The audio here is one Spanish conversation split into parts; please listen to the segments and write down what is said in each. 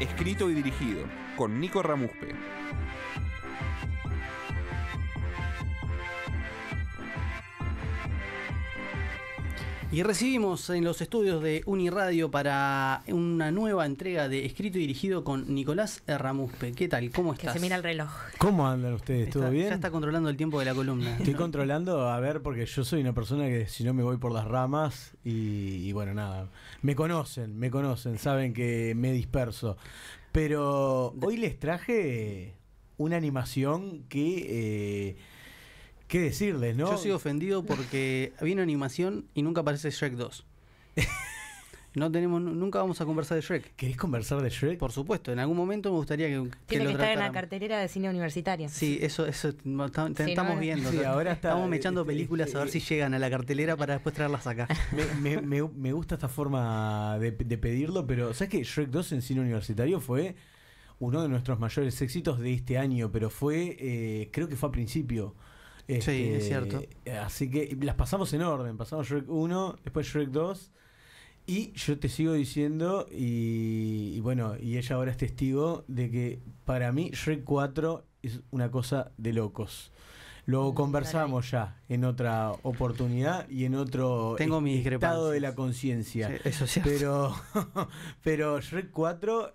Escrito y dirigido con Nico Ramuspe. Y recibimos en los estudios de Uniradio para una nueva entrega de escrito y dirigido con Nicolás Ramuspe. ¿Qué tal? ¿Cómo estás? Que se mira el reloj. ¿Cómo andan ustedes? ¿Todo bien? Ya está controlando el tiempo de la columna. Estoy controlando, a ver, porque yo soy una persona que si no me voy por las ramas y, bueno, nada. Me conocen, me conocen, saben que me disperso. Pero hoy les traje una animación que... Eh, qué decirles, ¿no? Yo soy ofendido porque viene animación y nunca aparece Shrek 2. No tenemos, nunca vamos a conversar de Shrek. ¿Querés conversar de Shrek? Por supuesto, en algún momento me gustaría que. que Tiene que estar en la cartelera de cine universitario. Sí, eso, eso estamos viendo. Sí, ahora estamos echando este, películas este, a ver eh, si llegan a la cartelera para después traerlas acá. Me, gusta esta forma de, pedirlo, pero ¿sabes que Shrek 2 en cine universitario fue uno de nuestros mayores éxitos de este año, pero fue, eh, creo que fue a principio sí, es este, cierto. Así que las pasamos en orden. Pasamos Shrek 1, después Shrek 2. Y yo te sigo diciendo, y, bueno, y ella ahora es testigo de que para mí Shrek 4 es una cosa de locos. luego conversamos ya en otra oportunidad y en otro Tengo estado de la conciencia. eso sí Pero, pero Shrek 4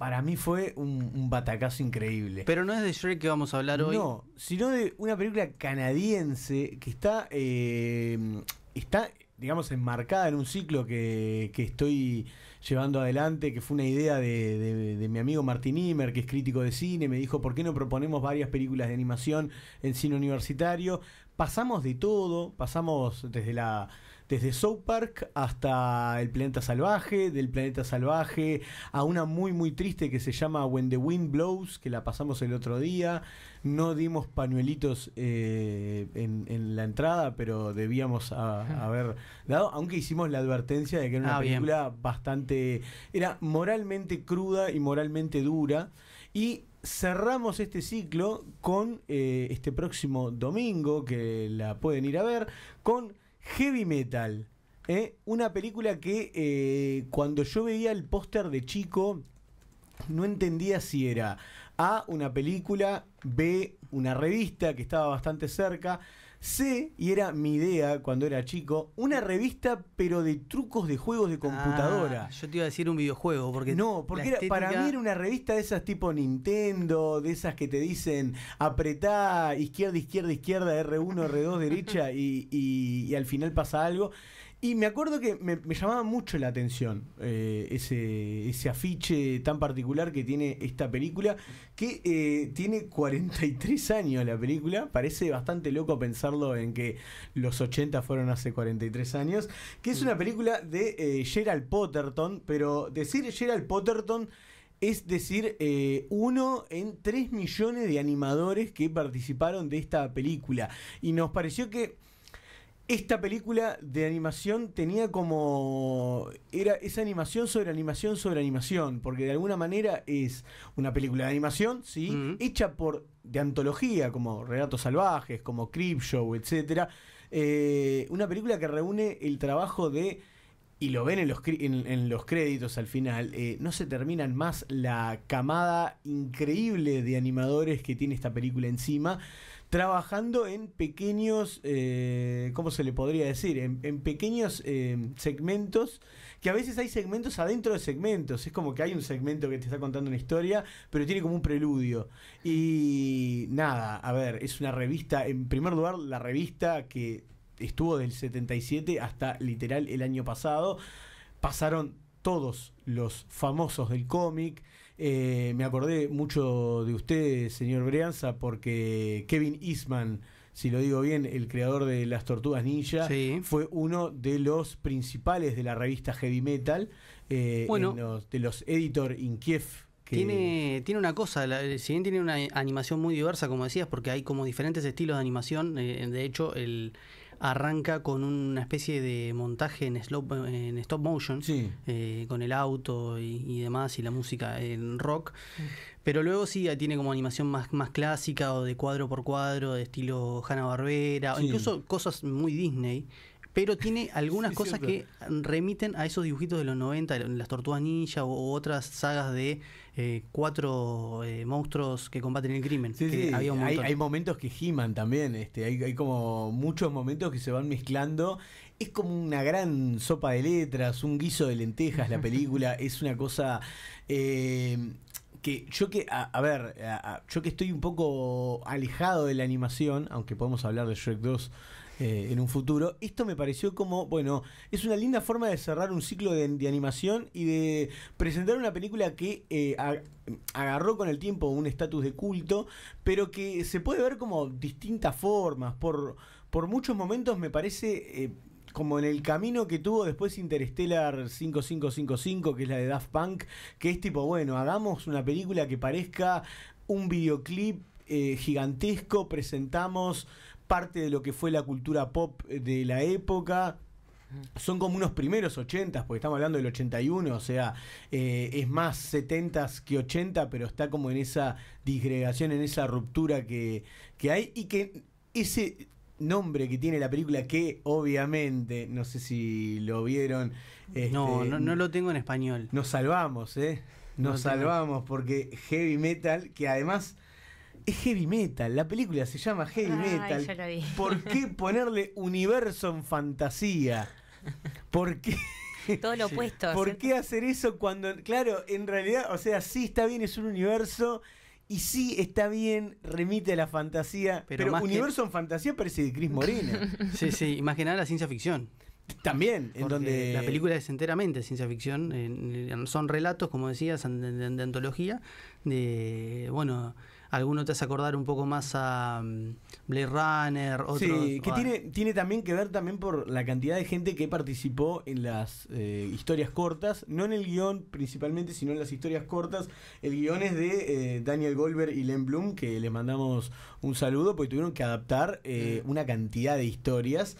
para mí fue un, batacazo increíble. Pero no es de Shrek que vamos a hablar hoy. No, sino de una película canadiense que está, em, está digamos, enmarcada en un ciclo que, estoy llevando adelante, que fue una idea de, de mi amigo Martín Imer, que es crítico de cine, me dijo, ¿por qué no proponemos varias películas de animación en cine universitario pasamos de todo, pasamos desde la desde South Park hasta El Planeta Salvaje, del Planeta Salvaje a una muy muy triste que se llama When the Wind Blows, que la pasamos el otro día. No dimos pañuelitos eh, en, la entrada, pero debíamos haber dado, aunque hicimos la advertencia de que era una ah, película bastante, era moralmente cruda y moralmente dura. Y cerramos este ciclo con eh, este próximo domingo, que la pueden ir a ver, con Heavy Metal. ¿eh? Una película que eh, cuando yo veía el póster de chico, no entendía si era A, una película, B, una revista que estaba bastante cerca. Sé, y era mi idea cuando era chico, una revista, pero de trucos de juegos de ah, computadora. yo te iba a decir un videojuego, porque. No, porque era, para mí era una revista de esas tipo Nintendo, de esas que te dicen apretá izquierda, izquierda, izquierda, R1, R2, derecha, y, y, y al final pasa algo. Y me acuerdo que me, llamaba mucho la atención eh, ese, ese, afiche tan particular que tiene esta película, que eh, tiene 43 años la película, parece bastante loco pensarlo en que los 80 fueron hace 43 años, que es una película de eh, Gerald Potterton, pero decir Gerald Potterton es decir, uno en tres millones de animadores que participaron de esta película. Y nos pareció que esta película de animación tenía como. Era esa animación sobre animación sobre animación, porque de alguna manera es una película de animación, ¿sí? Mm. Hecha por. de antología, como Relatos Salvajes, como Creepshow, etc. Eh, una película que reúne el trabajo de. Y lo ven en los, en, los créditos al final. Eh, no se terminan más la camada increíble de animadores que tiene esta película encima trabajando en pequeños, eh, ¿cómo se le podría decir? En, pequeños eh, segmentos, que a veces hay segmentos adentro de segmentos, es como que hay un segmento que te está contando una historia, pero tiene como un preludio. Y nada, a ver, es una revista, en primer lugar, la revista que estuvo del 77 hasta literal el año pasado, pasaron todos los famosos del cómic, eh, me acordé mucho de usted, señor Brianza, porque Kevin Eastman, si lo digo bien, el creador de Las Tortugas Ninja, fue uno de los principales de la revista Heavy Metal, eh, bueno, de los editor in Kiev. Que... Tiene, tiene una cosa, si bien tiene una animación muy diversa, como decías, porque hay como diferentes estilos de animación, eh, de hecho el, arranca con una especie de montaje en, stop motion, eh, con el auto y, demás, y la música en rock. Mm. Pero luego sí tiene como animación más, más clásica o de cuadro por cuadro, de estilo Hanna Barbera, o incluso cosas muy Disney pero tiene algunas cosas que remiten a esos dibujitos de los 90, las tortugas ninja o, otras sagas de eh, cuatro eh, monstruos que combaten el crimen. hay, momentos que giman también, este, hay, como muchos momentos que se van mezclando. Es como una gran sopa de letras, un guiso de lentejas la película, es una cosa... Eh, que yo que, a, ver, yo que estoy un poco alejado de la animación, aunque podemos hablar de Shrek 2 eh, en un futuro. Esto me pareció como, bueno, es una linda forma de cerrar un ciclo de, animación y de presentar una película que eh, agarró con el tiempo un estatus de culto, pero que se puede ver como distintas formas. Por, muchos momentos me parece... Eh, como en el camino que tuvo después Interstellar 5555, que es la de Daft Punk, que es tipo, bueno, hagamos una película que parezca un videoclip gigantesco, presentamos parte de lo que fue la cultura pop de la época. Son como unos primeros 80, porque estamos hablando del 81, o sea, eh, es más 70 que 80, pero está como en esa disgregación, en esa ruptura que, hay y que ese nombre que tiene la película que obviamente, no sé si lo vieron. Este, no, no, lo tengo en español. Nos salvamos, ¿eh? Nos salvamos porque heavy metal, que además es heavy metal, la película se llama heavy metal. ¿Por qué ponerle universo en fantasía? ¿Por qué? Todo lo opuesto. ¿Por qué hacer eso cuando, claro, en realidad, o sea, sí está bien, es un universo y sí, está bien, remite a la fantasía, pero, universo en fantasía parece de Chris Morena. sí, sí, imaginar la ciencia ficción. También, en donde... La película es enteramente ciencia ficción, son relatos, como decías, de, de antología, de, bueno, alguno te hace acordar un poco más a mm, Blade Runner, Sí, que tiene, tiene también que ver también por la cantidad de gente que participó en las eh, historias cortas, no en el guión principalmente, sino en las historias cortas. El guión es de eh, Daniel Goldberg y Len Bloom, que les mandamos un saludo, porque tuvieron que adaptar eh, mm. una cantidad de historias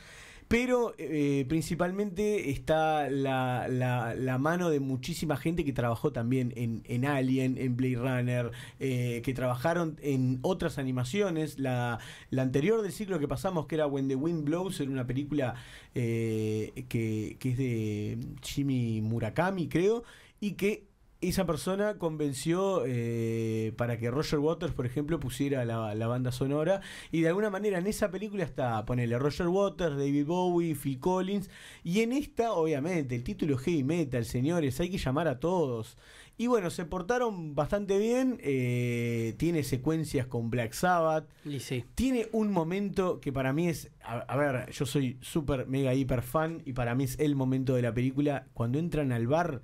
pero eh, principalmente está la, mano de muchísima gente que trabajó también en, Alien, en Blade Runner, eh, que trabajaron en otras animaciones. La, anterior del ciclo que pasamos, que era When the Wind Blows, era una película eh, que, que es de Jimmy Murakami, creo, y que esa persona convenció eh, para que Roger Waters, por ejemplo, pusiera la, banda sonora. Y de alguna manera en esa película está, ponele Roger Waters, David Bowie, Phil Collins. Y en esta, obviamente, el título Heavy Metal, señores, hay que llamar a todos. Y bueno, se portaron bastante bien. Eh, tiene secuencias con Black Sabbath. sí. Tiene un momento que para mí es. A, a ver, yo soy súper, mega, hiper fan. Y para mí es el momento de la película. Cuando entran al bar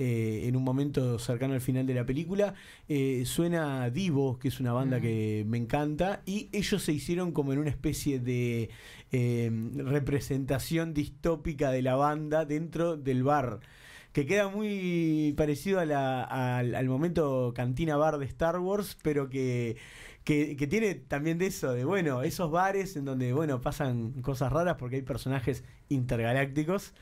eh, en un momento cercano al final de la película. Eh, suena Divo, que es una banda que me encanta, y ellos se hicieron como en una especie de em, representación distópica de la banda dentro del bar que queda muy parecido al, momento cantina bar de Star Wars, pero que, que, que, tiene también de eso, de bueno, esos bares en donde, bueno, pasan cosas raras porque hay personajes intergalácticos.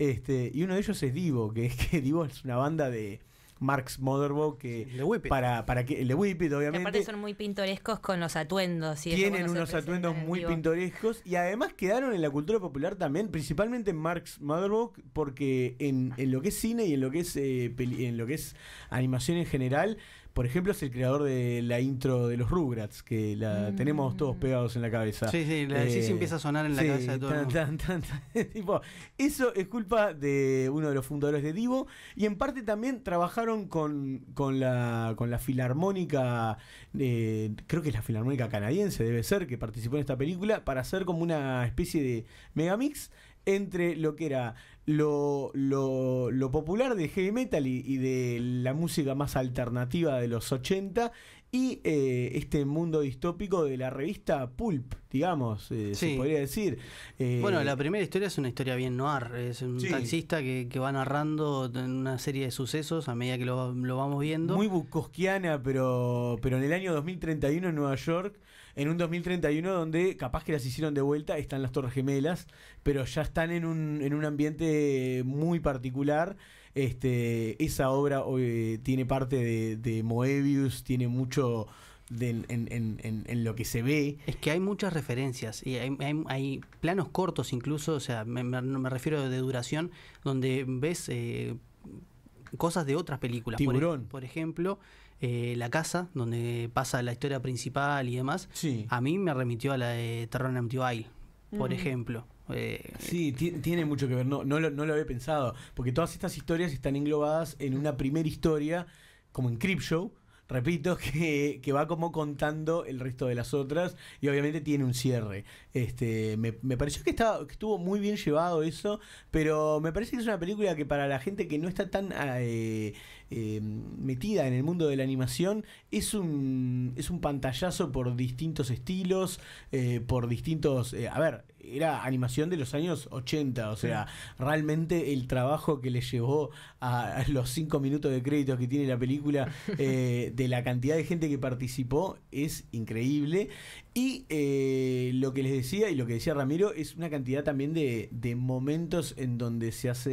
Este, y uno de ellos es Divo, que, es que Divo es una banda de, Marx Motherbow que Le para para que Le Whippet obviamente y aparte son muy pintorescos con los atuendos y tienen unos atuendos muy pintorescos y además quedaron en la cultura popular también principalmente en Marx Motherbow porque en, lo que es cine y en lo que es eh, en lo que es animación en general por ejemplo, es el creador de la intro de los Rugrats, que la tenemos todos mm. pegados en la cabeza. Sí, sí, la, decís eh, empieza a sonar en la cabeza de todo eso es culpa de uno de los fundadores de Divo y en parte también trabajaron con, la, filarmónica, eh, creo que es la filarmónica canadiense, debe ser, que participó en esta película, para hacer como una especie de megamix entre lo que era lo, lo, popular de heavy metal y, de la música más alternativa de los 80 y eh, este mundo distópico de la revista Pulp, digamos, eh, se podría decir. Eh, bueno, la primera historia es una historia bien noir, es un taxista que, va narrando una serie de sucesos a medida que lo, lo vamos viendo. Muy bucosquiana, pero, pero en el año 2031 en Nueva York en un 2031 donde capaz que las hicieron de vuelta, están las Torres Gemelas, pero ya están en un, en un ambiente muy particular. Este, esa obra tiene parte de, Moebius, tiene mucho... en, en, lo que se ve. Es que hay muchas referencias y hay, planos cortos incluso, o sea, me, me refiero de duración, donde ves eh, cosas de otras películas. E- Tiburón. por ejemplo, eh, la Casa, donde pasa la historia principal y demás, a mí me remitió a la de Terror en por ejemplo. Eh, sí, tiene mucho que ver, no, no, lo, había pensado, porque todas estas historias están englobadas en una primera historia, como en Crip Show, repito, que, que, va como contando el resto de las otras y obviamente tiene un cierre. Este, me, pareció que, estaba, que estuvo muy bien llevado eso, pero me parece que es una película que para la gente que no está tan ah, eh, eh, metida en el mundo de la animación, es un, es un pantallazo por distintos estilos, eh, por distintos... a ver era animación de los años 80, o sea, realmente el trabajo que le llevó a, los cinco minutos de crédito que tiene la película, eh, de la cantidad de gente que participó, es increíble. Y eh, lo que les decía y lo que decía Ramiro es una cantidad también de, momentos en donde se hace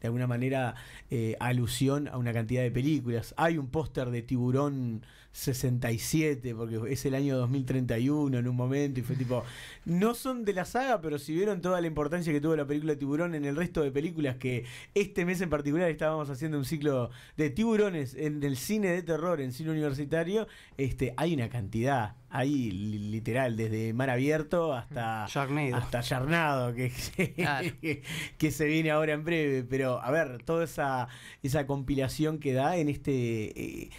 de alguna manera eh, alusión a una cantidad de películas. Hay un póster de tiburón 67, porque es el año 2031 en un momento, y fue tipo, no son de la saga, pero si vieron toda la importancia que tuvo la película Tiburón en el resto de películas, que este mes en particular estábamos haciendo un ciclo de tiburones en el cine de terror, en cine universitario, este, hay una cantidad ahí literal, desde Mar Abierto hasta mm, Yarnado. hasta que, que, se viene ahora en breve. Pero a ver, toda esa, esa compilación que da en este eh,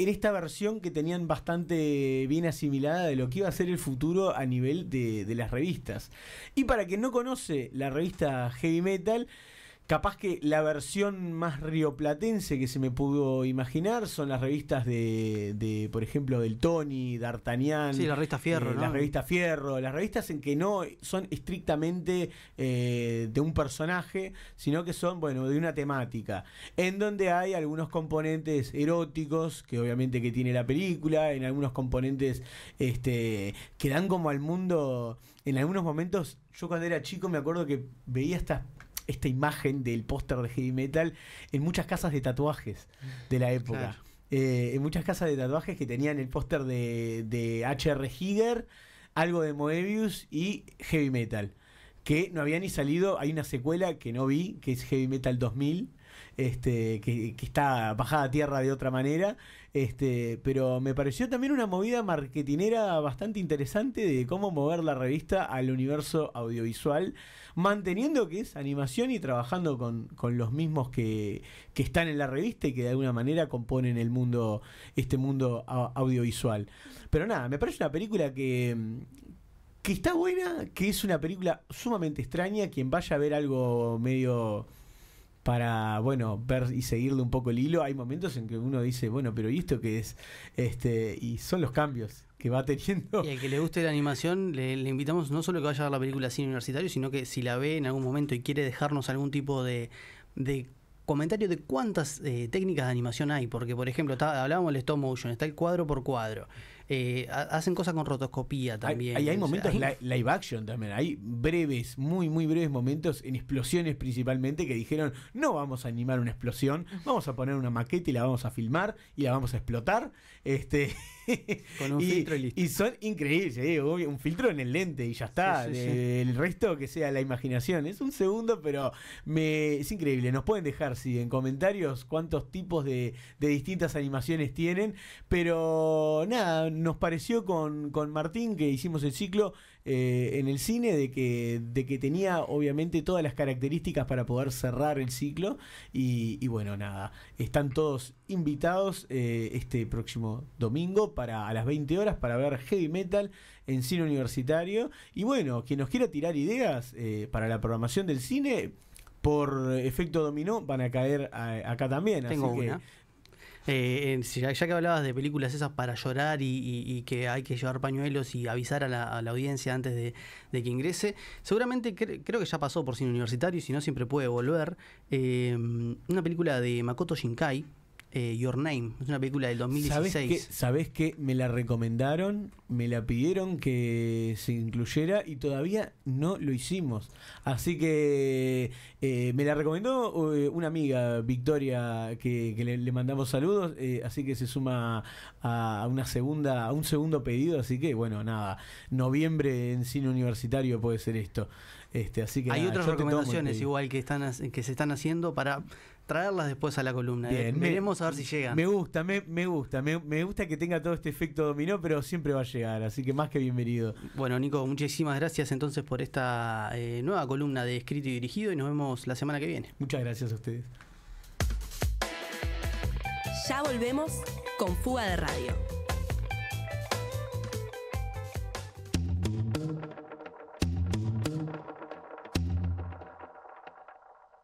en esta versión que tenían bastante bien asimilada de lo que iba a ser el futuro a nivel de, las revistas. Y para quien no conoce la revista Heavy Metal, Capaz que la versión más rioplatense que se me pudo imaginar son las revistas de, por ejemplo, del Tony, D'Artagnan. Sí, la revista Fierro. Eh, ¿no? La revista Fierro, las revistas en que no son estrictamente eh, de un personaje, sino que son, bueno, de una temática. En donde hay algunos componentes eróticos, que obviamente que tiene la película, en algunos componentes este, que dan como al mundo, en algunos momentos, yo cuando era chico me acuerdo que veía estas esta imagen del póster de heavy metal en muchas casas de tatuajes de la época. Eh, en muchas casas de tatuajes que tenían el póster de, HR Giger, algo de Moebius y heavy metal. Que no había ni salido, hay una secuela que no vi, que es Heavy Metal 2000, este, que, está bajada a tierra de otra manera. Este, pero me pareció también una movida marketinera bastante interesante de cómo mover la revista al universo audiovisual, manteniendo que es animación y trabajando con, los mismos que, están en la revista y que de alguna manera componen el mundo, este mundo audiovisual. Pero nada, me parece una película que, que está buena, que es una película sumamente extraña. Quien vaya a ver algo medio para, bueno, ver y seguirle un poco el hilo, hay momentos en que uno dice, bueno, pero ¿y esto qué es? Este, y son los cambios que va teniendo. Y al que le guste la animación, le, invitamos no solo que vaya a ver la película cine universitario, sino que si la ve en algún momento y quiere dejarnos algún tipo de, comentario de cuántas eh, técnicas de animación hay, porque por ejemplo, está, hablábamos del stop motion, está el cuadro por cuadro. Eh, hacen cosas con rotoscopía también. Hay, hay, momentos live action también. Hay breves, muy, muy breves momentos en explosiones principalmente que dijeron: no vamos a animar una explosión, vamos a poner una maqueta y la vamos a filmar y la vamos a explotar. Este, con un y, filtro son increíbles, eh, un filtro en el lente y ya está. El resto que sea la imaginación. Es un segundo, pero me, es increíble. Nos pueden dejar, si en comentarios cuántos tipos de, de distintas animaciones tienen. Pero nada, nos pareció con, Martín que hicimos el ciclo eh, en el cine de que, de que tenía obviamente todas las características para poder cerrar el ciclo. Y, bueno, nada, están todos invitados eh, este próximo domingo para a las 20 horas para ver heavy metal en cine universitario. Y bueno, quien nos quiera tirar ideas eh, para la programación del cine, por efecto dominó van a caer acá también. Tengo eh, ya, que hablabas de películas esas para llorar y, que hay que llevar pañuelos y avisar a la, audiencia antes de, que ingrese, seguramente creo que ya pasó por cine universitario y si no siempre puede volver. Eh, una película de Makoto Shinkai eh, Your Name. Es una película del 2016. ¿Sabés que, ¿Sabés que, me la recomendaron? Me la pidieron que se incluyera y todavía no lo hicimos. Así que eh, me la recomendó eh, una amiga, Victoria, que, le, mandamos saludos. así que se suma a una segunda, a un segundo pedido. Así que bueno, nada. Noviembre en cine universitario puede ser esto. Este, así que, Hay otras recomendaciones igual que están que se están haciendo para traerlas después a la columna. Eh. Veremos a ver si llegan. Me gusta, me, gusta, me, gusta que tenga todo este efecto dominó, pero siempre va a llegar, así que más que bienvenido. Bueno, Nico, muchísimas gracias entonces por esta eh, nueva columna de escrito y dirigido y nos vemos la semana que viene. Muchas gracias a ustedes. Ya volvemos con Fuga de Radio.